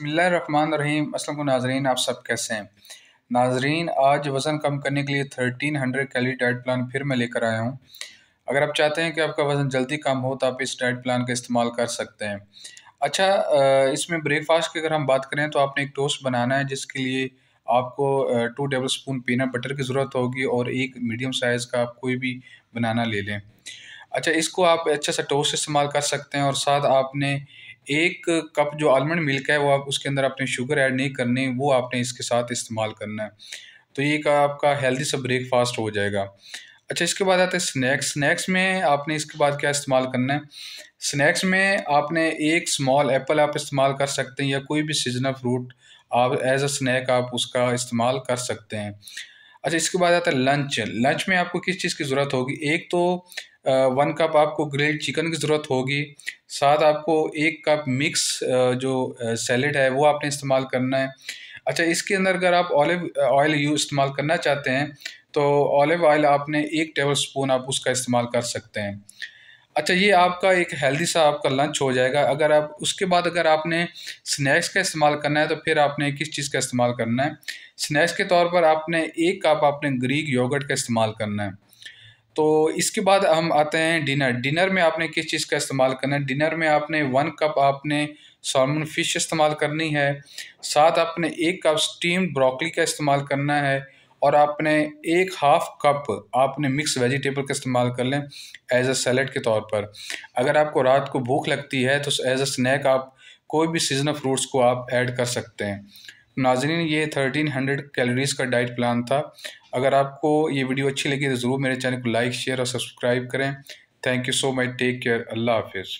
बसमीम असल को नाजरीन आप सब कैसे हैं नाजरीन आज वज़न कम करने के लिए thirteen hundred calorie diet plan फिर मैं लेकर आया हूँ अगर आप चाहते हैं कि आपका वज़न जल्दी कम हो तो आप इस डाइट प्लान का इस्तेमाल कर सकते हैं अच्छा इसमें ब्रेकफास्ट की अगर हम बात करें तो आपने एक टोस्ट बनाना है जिसके लिए आपको two tablespoon peanut butter की ज़रूरत होगी और एक मीडियम साइज़ का आप कोई भी बनाना ले लें अच्छा इसको आप अच्छा सा टोस्ट इस्तेमाल कर सकते हैं और साथ आपने एक कप जो आलमंड मिल्क है वो आप उसके अंदर आपने शुगर ऐड नहीं करनी वो आपने इसके साथ इस्तेमाल करना है तो ये का आपका हेल्दी सा ब्रेकफास्ट हो जाएगा अच्छा इसके बाद आता है स्नैक्स स्नैक्स में आपने इसके बाद क्या इस्तेमाल करना है स्नैक्स में आपने एक स्मॉल एप्पल आप इस्तेमाल कर सकते हैं या कोई भी सीजनल फ्रूट आप एज अ स्नैक आप उसका इस्तेमाल कर सकते हैं अच्छा इसके बाद आता है लंच लंच में आपको किस चीज़ की ज़रूरत होगी एक तो वन कप आपको ग्रिल्ड चिकन की ज़रूरत होगी साथ आपको एक कप मिक्स जो सैलड है वो आपने इस्तेमाल करना है अच्छा इसके अंदर अगर आप ऑलिव ऑयल यू इस्तेमाल करना चाहते हैं तो ऑलिव ऑयल आपने एक टेबल स्पून आप उसका इस्तेमाल कर सकते हैं अच्छा ये आपका एक हेल्दी सा आपका लंच हो जाएगा अगर आप उसके बाद अगर आपने स्नैक्स का इस्तेमाल करना है तो फिर आपने किस चीज़ का इस्तेमाल करना है स्नैक्स के तौर पर आपने एक कप आपने ग्रीक योगर्ट का इस्तेमाल करना है तो इसके बाद हम आते हैं डिनर डिनर में आपने किस चीज़ का इस्तेमाल करना है डिनर में आपने वन कप आपने सॉलमन फ़िश इस्तेमाल करनी है साथ आपने एक कप स्टीम ब्रोकली का इस्तेमाल करना है और आपने एक हाफ़ कप आपने मिक्स वेजिटेबल का इस्तेमाल कर लें एज अ सैलड के तौर पर अगर आपको रात को भूख लगती है तो एज अ स्नैक आप कोई भी सीजनल फ्रूट्स को आप ऐड कर सकते हैं नाजरीन ये थर्टीन हंड्रेड कैलोरीज़ का डाइट प्लान था अगर आपको ये वीडियो अच्छी लगी तो ज़रूर मेरे चैनल को लाइक शेयर और सब्सक्राइब करें thank you so much take care अल्लाह हाफिज़